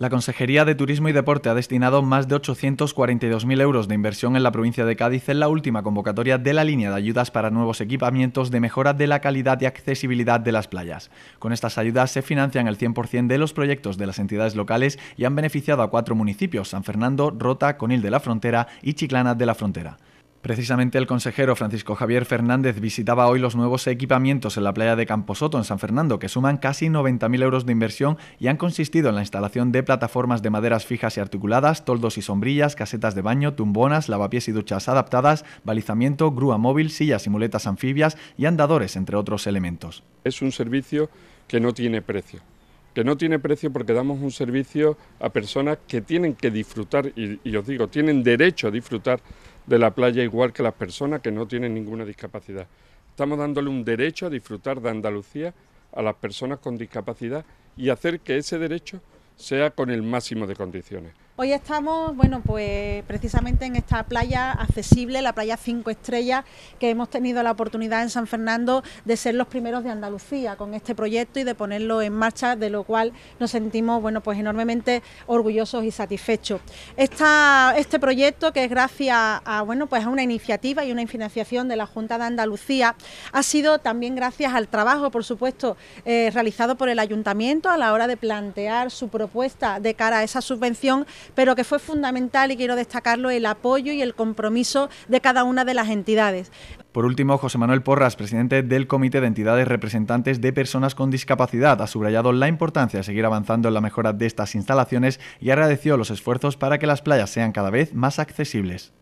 La Consejería de Turismo y Deporte ha destinado más de 842.000 euros de inversión en la provincia de Cádiz en la última convocatoria de la línea de ayudas para nuevos equipamientos de mejora de la calidad y accesibilidad de las playas. Con estas ayudas se financian el 100% de los proyectos de las entidades locales y han beneficiado a cuatro municipios, San Fernando, Rota, Conil de la Frontera y Chiclana de la Frontera. Precisamente el consejero Francisco Javier Fernández visitaba hoy los nuevos equipamientos en la playa de Camposoto, en San Fernando, que suman casi 90.000 euros de inversión y han consistido en la instalación de plataformas de maderas fijas y articuladas, toldos y sombrillas, casetas de baño, tumbonas, lavapiés y duchas adaptadas, balizamiento, grúa móvil, sillas y muletas anfibias y andadores, entre otros elementos. Es un servicio que no tiene precio que no tiene precio porque damos un servicio a personas que tienen que disfrutar, y, os digo, tienen derecho a disfrutar de la playa igual que las personas que no tienen ninguna discapacidad. Estamos dándole un derecho a disfrutar de Andalucía a las personas con discapacidad y hacer que ese derecho sea con el máximo de condiciones. Hoy estamos, bueno, pues precisamente en esta playa accesible, la playa cinco estrellas, que hemos tenido la oportunidad en San Fernando de ser los primeros de Andalucía con este proyecto y de ponerlo en marcha, de lo cual nos sentimos, bueno, pues enormemente orgullosos y satisfechos. este proyecto, que es gracias a, bueno, pues a una iniciativa y una financiación de la Junta de Andalucía, ha sido también gracias al trabajo, por supuesto, eh, realizado por el Ayuntamiento a la hora de plantear su propuesta de cara a esa subvención pero que fue fundamental y quiero destacarlo el apoyo y el compromiso de cada una de las entidades. Por último, José Manuel Porras, presidente del Comité de Entidades Representantes de Personas con Discapacidad, ha subrayado la importancia de seguir avanzando en la mejora de estas instalaciones y agradeció los esfuerzos para que las playas sean cada vez más accesibles.